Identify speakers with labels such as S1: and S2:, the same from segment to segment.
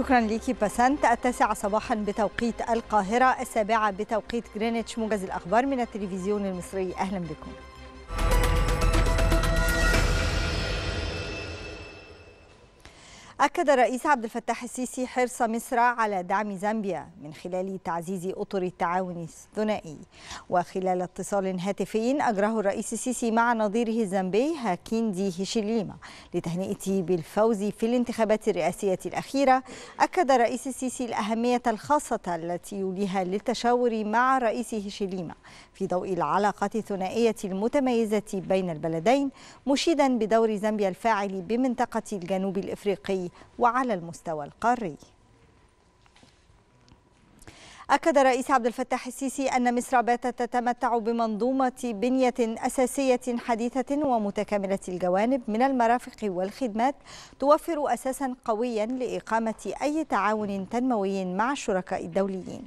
S1: شكرا ليكي بسنت التاسعة صباحا بتوقيت القاهرة السابعة بتوقيت جرينتش موجز الأخبار من التلفزيون المصري أهلا بكم أكد الرئيس عبد الفتاح السيسي حرص مصر على دعم زامبيا من خلال تعزيز أطر التعاون الثنائي وخلال اتصال هاتفي أجراه الرئيس السيسي مع نظيره الزامبي هاكيندي هيشيليما لتهنئته بالفوز في الانتخابات الرئاسية الأخيرة أكد الرئيس السيسي الأهمية الخاصة التي يوليها للتشاور مع رئيس هيشيليما في ضوء العلاقات الثنائية المتميزة بين البلدين مشيدا بدور زامبيا الفاعل بمنطقة الجنوب الإفريقي وعلى المستوى القاري أكد الرئيس عبد الفتاح السيسي أن مصر باتت تتمتع بمنظومة بنية أساسية حديثة ومتكاملة الجوانب من المرافق والخدمات توفر أساسا قويا لإقامة أي تعاون تنموي مع الشركاء الدوليين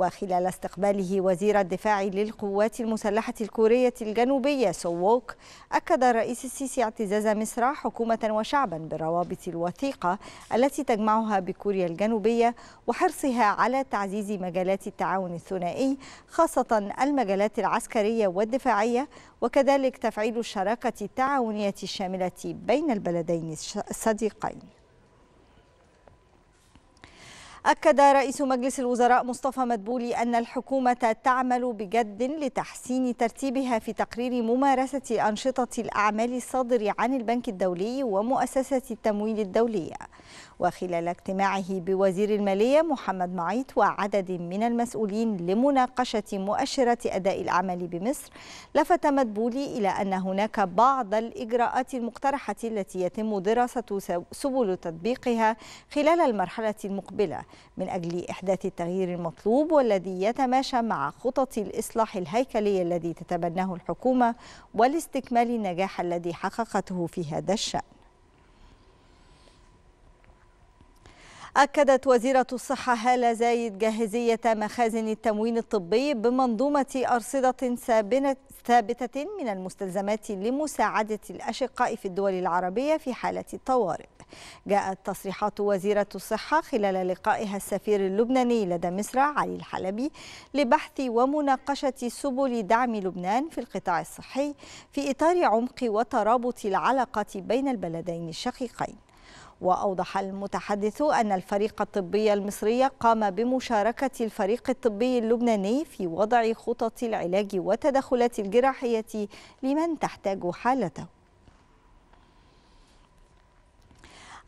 S1: وخلال استقباله وزير الدفاع للقوات المسلحة الكورية الجنوبية سووك أكد الرئيس السيسي اعتزاز مصر حكومة وشعبا بالروابط الوثيقة التي تجمعها بكوريا الجنوبية وحرصها على تعزيز مجالات التعاون الثنائي خاصة المجالات العسكرية والدفاعية وكذلك تفعيل الشراكة التعاونية الشاملة بين البلدين الصديقين أكد رئيس مجلس الوزراء مصطفى مدبولي أن الحكومة تعمل بجد لتحسين ترتيبها في تقرير ممارسة أنشطة الأعمال الصادر عن البنك الدولي ومؤسسة التمويل الدولية وخلال اجتماعه بوزير المالية محمد معيط وعدد من المسؤولين لمناقشة مؤشرة أداء الأعمال بمصر لفت مدبولي إلى أن هناك بعض الإجراءات المقترحة التي يتم دراسة سبل تطبيقها خلال المرحلة المقبلة من أجل إحداث التغيير المطلوب والذي يتماشى مع خطط الإصلاح الهيكلي الذي تتبناه الحكومة والاستكمال النجاح الذي حققته في هذا الشأن أكدت وزيرة الصحة هالة زايد جاهزية مخازن التموين الطبي بمنظومة أرصدة ثابتة من المستلزمات لمساعدة الأشقاء في الدول العربية في حالة الطوارئ جاءت تصريحات وزيرة الصحة خلال لقائها السفير اللبناني لدى مصر علي الحلبي لبحث ومناقشة سبل دعم لبنان في القطاع الصحي في إطار عمق وترابط العلاقة بين البلدين الشقيقين وأوضح المتحدث أن الفريق الطبي المصري قام بمشاركة الفريق الطبي اللبناني في وضع خطط العلاج والتدخلات الجراحية لمن تحتاج حالته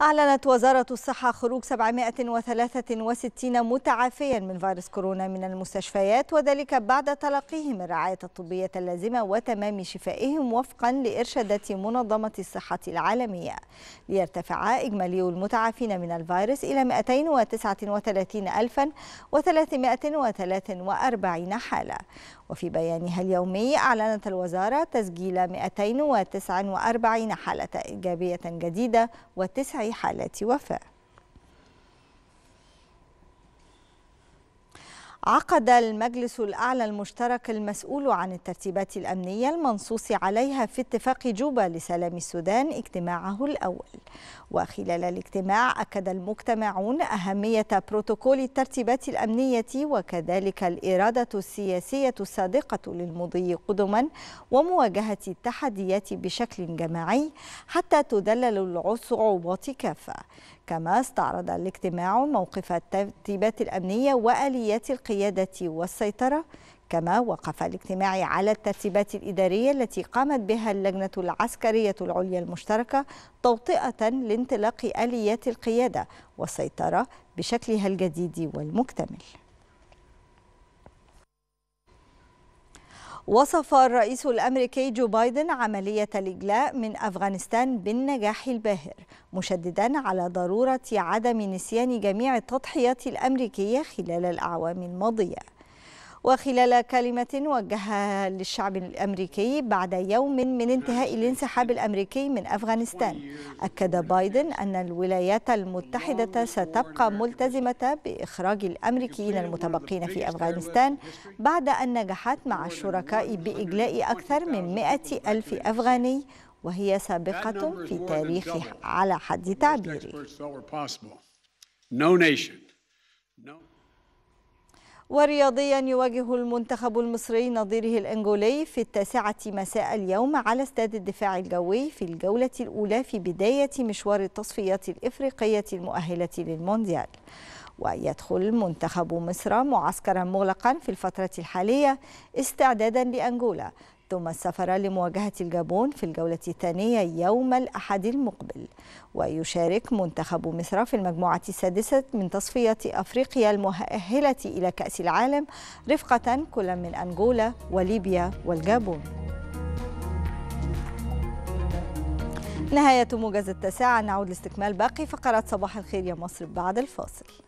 S1: أعلنت وزارة الصحة خروج 763 متعافيا من فيروس كورونا من المستشفيات وذلك بعد تلقيهم الرعاية الطبية اللازمة وتمام شفائهم وفقا لإرشادات منظمة الصحة العالمية ليرتفع إجمالي المتعافين من الفيروس إلى 239343 حالة وفي بيانها اليومي أعلنت الوزارة تسجيل 249 حالة إيجابية جديدة وتسع حالات وفاة عقد المجلس الأعلى المشترك المسؤول عن الترتيبات الأمنية المنصوص عليها في اتفاق جوبا لسلام السودان اجتماعه الأول وخلال الاجتماع أكد المجتمعون أهمية بروتوكول الترتيبات الأمنية وكذلك الإرادة السياسية الصادقة للمضي قدما ومواجهة التحديات بشكل جماعي حتى تذلل الصعوبات كافة كما استعرض الاجتماع موقف الترتيبات الأمنية وآليات القيادة والسيطرة كما وقف الاجتماع على الترتيبات الإدارية التي قامت بها اللجنة العسكرية العليا المشتركة توطئة لانطلاق آليات القيادة والسيطرة بشكلها الجديد والمكتمل وصف الرئيس الأمريكي جو بايدن عملية الإجلاء من أفغانستان بالنجاح الباهر مشددا على ضرورة عدم نسيان جميع التضحيات الأمريكية خلال الأعوام الماضية وخلال كلمة وجهها للشعب الأمريكي بعد يوم من انتهاء الانسحاب الأمريكي من أفغانستان أكد بايدن أن الولايات المتحدة ستبقى ملتزمة بإخراج الأمريكيين المتبقين في أفغانستان بعد أن نجحت مع الشركاء بإجلاء أكثر من 100 ألف أفغاني وهي سابقة في تاريخها على حد تعبيره. ورياضيا يواجه المنتخب المصري نظيره الأنجولي في التاسعة مساء اليوم على استاد الدفاع الجوي في الجولة الأولى في بداية مشوار التصفيات الإفريقية المؤهلة للمونديال ويدخل منتخب مصر معسكرا مغلقا في الفترة الحالية استعدادا لأنجولا ثم السفر لمواجهة الجابون في الجولة الثانية يوم الأحد المقبل ويشارك منتخب مصر في المجموعة السادسة من تصفية أفريقيا المؤهلة إلى كأس العالم رفقة كل من أنغولا وليبيا والجابون نهاية موجز التاسعة نعود لاستكمال باقي فقرات صباح الخير يا مصر بعد الفاصل